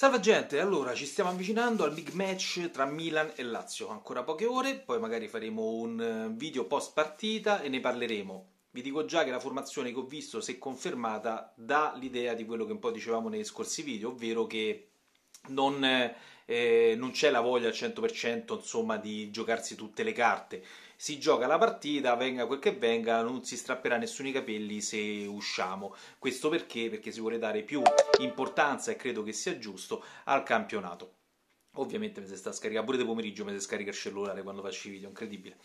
Salve gente, allora ci stiamo avvicinando al big match tra Milan e Lazio, ancora poche ore, poi magari faremo un eh, video post partita e ne parleremo. Vi dico già che la formazione che ho visto, se confermata, dà l'idea di quello che un po' dicevamo negli scorsi video, ovvero che non eh, eh, non c'è la voglia al 100% insomma di giocarsi tutte le carte. Si gioca la partita, venga quel che venga, non si strapperà nessuno i capelli se usciamo. Questo perché? Perché si vuole dare più importanza e credo che sia giusto al campionato. Ovviamente mi si sta scaricando pure di pomeriggio, mi si scarica il cellulare quando faccio i video, incredibile.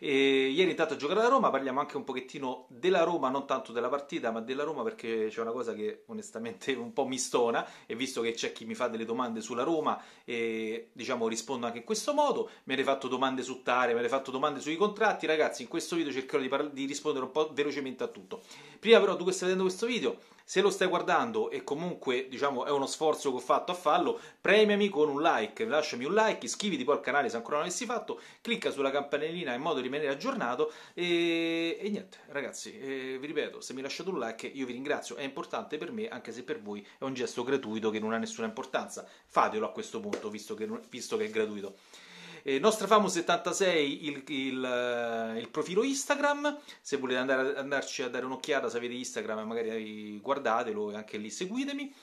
E ieri intanto giocare alla Roma, parliamo anche un pochettino della Roma, non tanto della partita, ma della Roma perché c'è una cosa che onestamente un po' mi stona e visto che c'è chi mi fa delle domande sulla Roma e diciamo rispondo anche in questo modo, mi avete fatto domande su Tare, mi avete fatto domande sui contratti, ragazzi in questo video cercherò di, di rispondere un po' velocemente a tutto. Prima però tu che stai vedendo questo video se lo stai guardando e comunque diciamo è uno sforzo che ho fatto a farlo, premiami con un like, lasciami un like, iscriviti poi al canale se ancora non l'avessi fatto, clicca sulla campanellina in modo di rimanere aggiornato e, e niente ragazzi, eh, vi ripeto, se mi lasciate un like io vi ringrazio, è importante per me anche se per voi è un gesto gratuito che non ha nessuna importanza, fatelo a questo punto visto che, visto che è gratuito. Eh, Nostrafamo76 il, il, eh, il, profilo Instagram, se volete andare, andarci a dare un'occhiata, se avete Instagram magari guardatelo e anche lì seguitemi.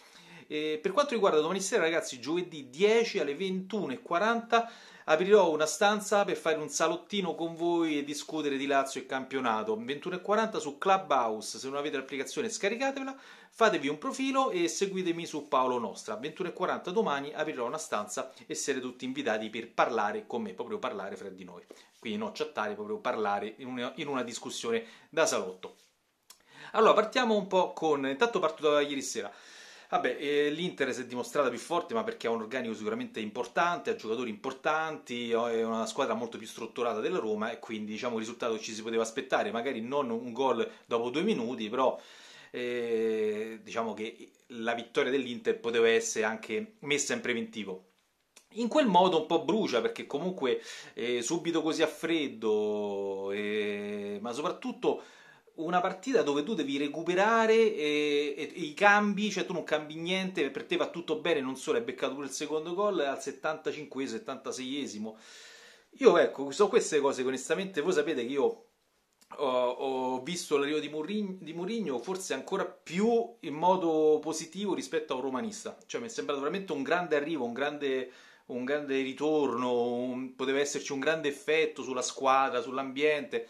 Eh, per quanto riguarda domani sera, ragazzi, giovedì 10 alle 21.40 aprirò una stanza per fare un salottino con voi e discutere di Lazio e campionato. 21.40 su Clubhouse, se non avete l'applicazione scaricatevela, fatevi un profilo e seguitemi su Paolo Nostra. 21.40 domani aprirò una stanza e siete tutti invitati per parlare con me, proprio parlare fra di noi. Quindi non chattare, proprio parlare in una, in una discussione da salotto. Allora, partiamo un po' con... intanto parto da ieri sera. Vabbè, eh, l'Inter si è dimostrata più forte, ma perché ha un organico sicuramente importante, ha giocatori importanti, è una squadra molto più strutturata della Roma e quindi diciamo il risultato ci si poteva aspettare, magari non un gol dopo due minuti, però eh, diciamo che la vittoria dell'Inter poteva essere anche messa in preventivo. In quel modo un po' brucia perché comunque eh, subito così a freddo, eh, ma soprattutto una partita dove tu devi recuperare e, e, e i cambi, cioè tu non cambi niente, per te va tutto bene, non solo hai beccato pure il secondo gol al 75 76esimo. Io ecco, so queste cose che onestamente voi sapete che io ho, ho visto l'arrivo di Mourinho, di Mourinho forse ancora più in modo positivo rispetto a un romanista, cioè mi è sembrato veramente un grande arrivo, un grande un grande ritorno, un, poteva esserci un grande effetto sulla squadra, sull'ambiente.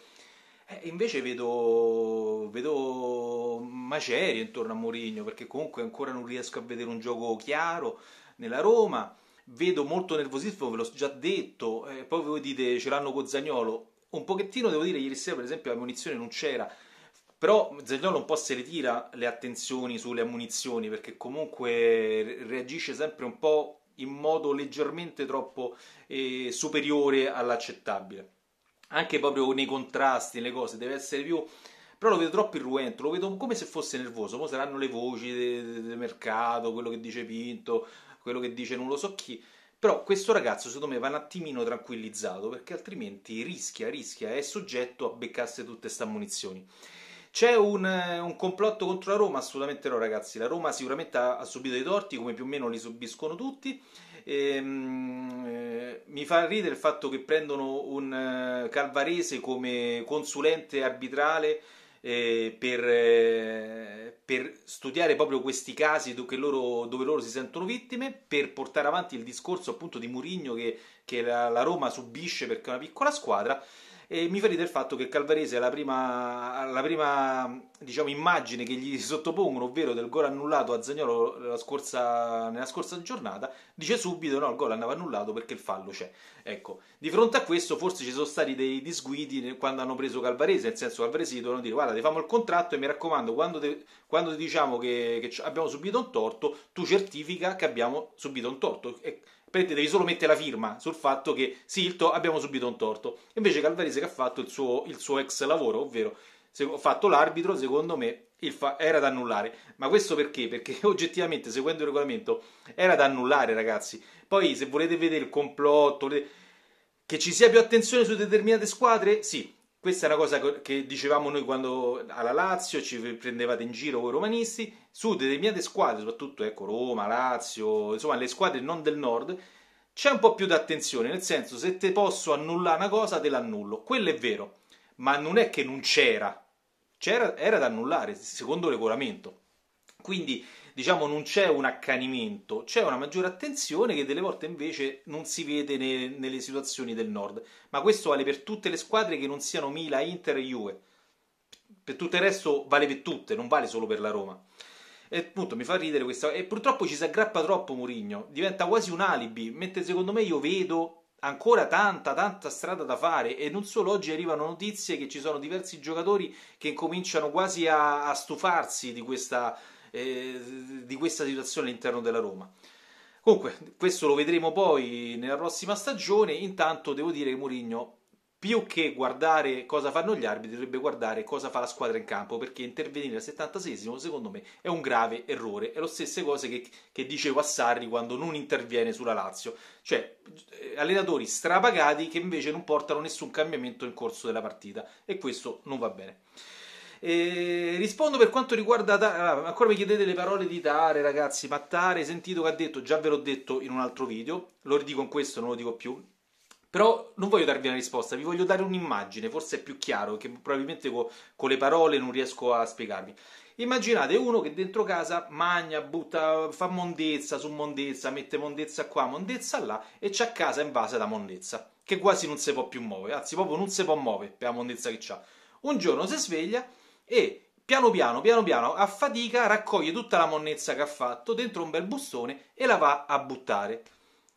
Eh, invece vedo, vedo macerie intorno a Mourinho, perché comunque ancora non riesco a vedere un gioco chiaro nella Roma. Vedo molto nervosismo, ve l'ho già detto. Eh, poi voi dite ce l'hanno con Zagnolo. Un pochettino devo dire, ieri sera per esempio la munizione non c'era. Però Zagnolo un po' si ritira le attenzioni sulle ammunizioni perché comunque reagisce sempre un po' in modo leggermente troppo eh, superiore all'accettabile anche proprio nei contrasti, nelle cose, deve essere più però lo vedo troppo irruento, lo vedo come se fosse nervoso, poi saranno le voci del de mercato, quello che dice Pinto, quello che dice non lo so chi, però questo ragazzo secondo me va un attimino tranquillizzato perché altrimenti rischia, rischia, è soggetto a beccarsi tutte queste ammunizioni. C'è un, un, complotto contro la Roma? Assolutamente no ragazzi, la Roma sicuramente ha, ha subito dei torti come più o meno li subiscono tutti, Ehm, eh, mi fa ridere il fatto che prendono un eh, Calvarese come consulente arbitrale eh, per, eh, per, studiare proprio questi casi loro, dove loro si sentono vittime, per portare avanti il discorso appunto di Murigno che, che la, la Roma subisce perché è una piccola squadra e mi fa ridere il fatto che Calvarese la prima, la prima diciamo, immagine che gli si sottopongono, ovvero del gol annullato a Zagnolo scorsa, nella scorsa giornata, dice subito no, il gol andava annullato perché il fallo c'è. Ecco, di fronte a questo forse ci sono stati dei disguidi quando hanno preso Calvarese, nel senso Calvarese gli dovevano dire guarda ti famo il contratto e mi raccomando quando, te, quando ti diciamo che, che abbiamo subito un torto, tu certifica che abbiamo subito un torto. E, praticamente devi solo mettere la firma sul fatto che sì, il to- abbiamo subito un torto. Invece Calvarese che ha fatto il suo, il suo ex lavoro, ovvero se- fatto l'arbitro, secondo me fa- era da annullare. Ma questo perché? Perché oggettivamente, seguendo il regolamento, era da annullare, ragazzi. Poi se volete vedere il complotto, volete... che ci sia più attenzione su determinate squadre, sì, questa è una cosa che dicevamo noi quando alla Lazio ci prendevate in giro voi romanisti, su determinate squadre, soprattutto ecco, Roma, Lazio, insomma le squadre non del nord, c'è un po' più di attenzione, nel senso se te posso annullare una cosa te l'annullo, quello è vero, ma non è che non c'era, c'era era da annullare secondo regolamento. Quindi diciamo non c'è un accanimento, c'è una maggiore attenzione che delle volte invece non si vede ne, nelle situazioni del nord. Ma questo vale per tutte le squadre che non siano Mila, Inter e Juve. Per tutto il resto vale per tutte, non vale solo per la Roma. E appunto mi fa ridere questa. E purtroppo ci si aggrappa troppo Murigno, diventa quasi un alibi, mentre secondo me io vedo ancora tanta, tanta strada da fare. E non solo oggi arrivano notizie che ci sono diversi giocatori che incominciano quasi a, a stufarsi di questa eh, di questa situazione all'interno della Roma. Comunque, questo lo vedremo poi nella prossima stagione. Intanto devo dire che Mourinho, più che guardare cosa fanno gli arbitri, dovrebbe guardare cosa fa la squadra in campo, perché intervenire al 76 secondo me è un grave errore. È lo stesso cosa che, che dicevo a Sarri quando non interviene sulla Lazio. Cioè, eh, allenatori strapagati che invece non portano nessun cambiamento in corso della partita. E questo non va bene. E rispondo per quanto riguarda Tare. Ah, ancora mi chiedete le parole di Tare, ragazzi. Ma Tare, sentito che ha detto, già ve l'ho detto in un altro video. Lo ridico in questo, non lo dico più. Però non voglio darvi una risposta, vi voglio dare un'immagine, forse è più chiaro, che probabilmente co- con le parole non riesco a spiegarvi. Immaginate uno che dentro casa magna, butta, fa mondezza su mondezza, mette mondezza qua, mondezza là, e c'è a casa invasa da mondezza, che quasi non si può più muovere, anzi proprio non si può muovere per la mondezza che c'ha. Un giorno si sveglia e piano piano, piano piano, a fatica raccoglie tutta la monnezza che ha fatto dentro un bel bustone e la va a buttare.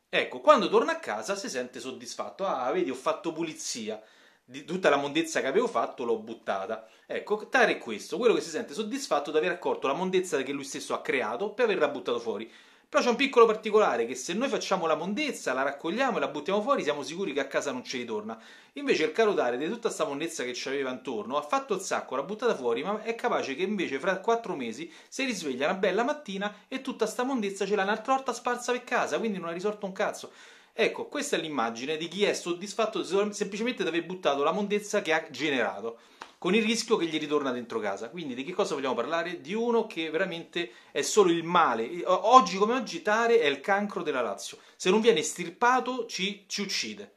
Ecco, quando torna a casa si sente soddisfatto. Ah, vedi, ho fatto pulizia. Di tutta la mondezza che avevo fatto l'ho buttata. Ecco, tale è questo, quello che si sente soddisfatto di aver accorto la mondezza che lui stesso ha creato per averla buttata fuori. Però c'è un piccolo particolare che se noi facciamo la mondezza, la raccogliamo e la buttiamo fuori, siamo sicuri che a casa non ci ritorna. Invece il carotare di tutta questa mondezza che ci aveva intorno ha fatto il sacco, l'ha buttata fuori, ma è capace che invece fra quattro mesi si risveglia una bella mattina e tutta questa mondezza ce l'ha un'altra volta sparsa per casa, quindi non ha risolto un cazzo. Ecco, questa è l'immagine di chi è soddisfatto semplicemente di aver buttato la mondezza che ha generato con il rischio che gli ritorna dentro casa. Quindi di che cosa vogliamo parlare? Di uno che veramente è solo il male. Oggi come oggi Tare è il cancro della Lazio. Se non viene estirpato ci, ci uccide.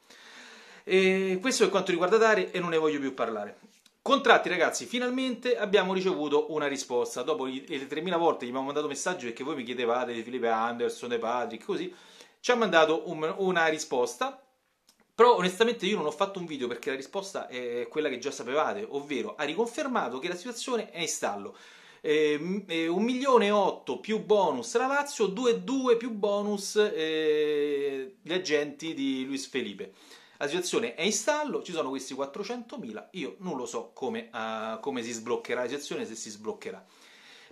E questo per quanto riguarda Tare e non ne voglio più parlare. Contratti ragazzi, finalmente abbiamo ricevuto una risposta. Dopo le 3.000 volte gli abbiamo mandato messaggi perché voi mi chiedevate di Filippo Anderson, De Patrick, così, ci ha mandato un, una risposta però onestamente io non ho fatto un video perché la risposta è quella che già sapevate, ovvero ha riconfermato che la situazione è in stallo. Ehm, eh, 1 milione e 8 più bonus la Lazio, 2,2 più bonus eh, gli agenti di Luis Felipe. La situazione è in stallo, ci sono questi 400.000, io non lo so come, uh, come si sbloccherà la situazione, se si sbloccherà.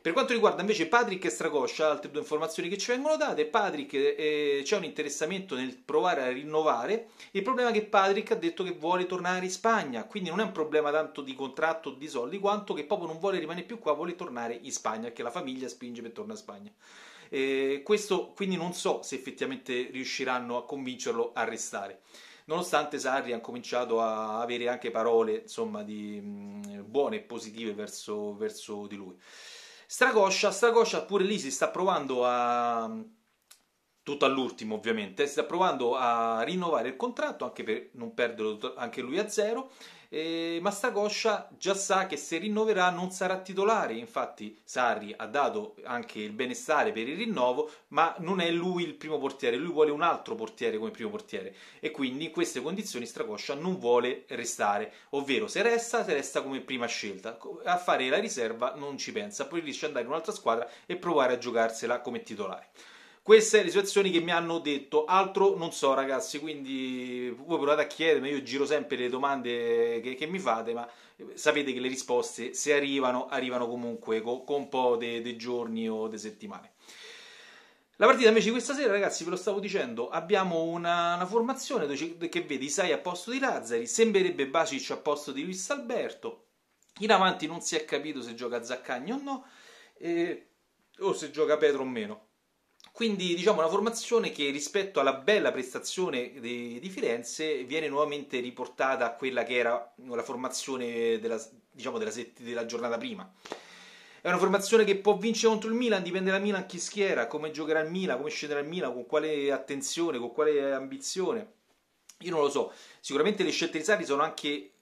Per quanto riguarda invece Patrick e Stracoscia, altre due informazioni che ci vengono date, Patrick eh, c'è un interessamento nel provare a rinnovare, il problema è che Patrick ha detto che vuole tornare in Spagna, quindi non è un problema tanto di contratto o di soldi, quanto che proprio non vuole rimanere più qua, vuole tornare in Spagna, che la famiglia spinge per tornare in Spagna. Eh, questo quindi non so se effettivamente riusciranno a convincerlo a restare nonostante Sarri ha cominciato a avere anche parole insomma, di, mh, mm, buone e positive verso, verso di lui. Stragoscia, Stragoscia pure lì si sta provando a tutto all'ultimo ovviamente, si sta provando a rinnovare il contratto anche per non perderlo anche lui a zero, eh, ma Stagoscia già sa che se rinnoverà non sarà titolare, infatti Sarri ha dato anche il benestare per il rinnovo, ma non è lui il primo portiere, lui vuole un altro portiere come primo portiere e quindi in queste condizioni Stracoscia non vuole restare, ovvero se resta, se resta come prima scelta, a fare la riserva non ci pensa, poi riesce ad andare in un'altra squadra e provare a giocarsela come titolare. Queste le situazioni che mi hanno detto, altro non so ragazzi, quindi voi provate a chiedermi, io giro sempre le domande che, che mi fate, ma eh, sapete che le risposte se arrivano, arrivano comunque con, con un po' dei giorni o di settimane. La partita invece di questa sera, ragazzi, ve lo stavo dicendo, abbiamo una, una formazione che vede Isai a posto di Lazzari, sembrerebbe Basic a posto di Luis Alberto, in avanti non si è capito se gioca Zaccagni o no, e, eh, o se gioca Petro o meno. Quindi diciamo una formazione che rispetto alla bella prestazione di, di, Firenze viene nuovamente riportata a quella che era la formazione della, diciamo, della, set- della giornata prima. È una formazione che può vincere contro il Milan, dipende da Milan chi schiera, come giocherà il Milan, come scenderà il Milan, con quale attenzione, con quale ambizione. Io non lo so. Sicuramente le scelte di Sarri sono anche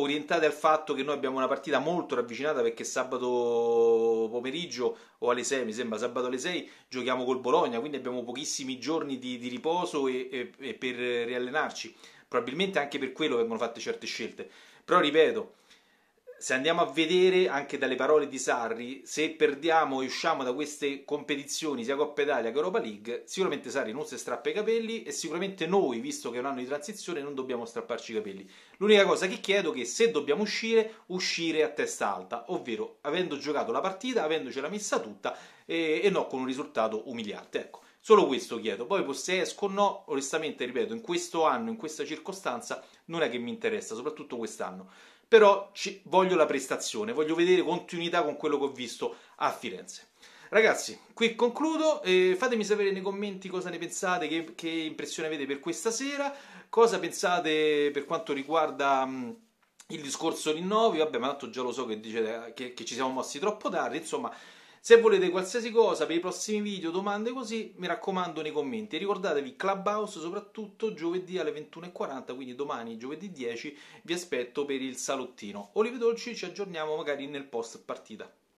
orientate al fatto che noi abbiamo una partita molto ravvicinata perché sabato pomeriggio o alle 6 mi sembra sabato alle 6 giochiamo col Bologna quindi abbiamo pochissimi giorni di, di riposo e, e, e per riallenarci probabilmente anche per quello vengono fatte certe scelte però ripeto se andiamo a vedere anche dalle parole di Sarri, se perdiamo e usciamo da queste competizioni, sia Coppa Italia che Europa League, sicuramente Sarri non si strappa i capelli e sicuramente noi, visto che è un anno di transizione, non dobbiamo strapparci i capelli. L'unica cosa che chiedo è che se dobbiamo uscire, uscire a testa alta, ovvero avendo giocato la partita, avendocela messa tutta e, e no con un risultato umiliante. Ecco, solo questo chiedo. Poi se esco o no, onestamente, ripeto, in questo anno, in questa circostanza, non è che mi interessa, soprattutto quest'anno però ci, voglio la prestazione, voglio vedere continuità con quello che ho visto a Firenze. Ragazzi, qui concludo, eh, fatemi sapere nei commenti cosa ne pensate, che, che, impressione avete per questa sera, cosa pensate per quanto riguarda mh, mm, il discorso rinnovi, vabbè ma tanto già lo so che, dice, che, che ci siamo mossi troppo tardi, insomma se volete qualsiasi cosa per i prossimi video, domande così, mi raccomando nei commenti. E ricordatevi Clubhouse soprattutto giovedì alle 21.40, quindi domani giovedì 10 vi aspetto per il salottino. Olive Dolci ci aggiorniamo magari nel post partita.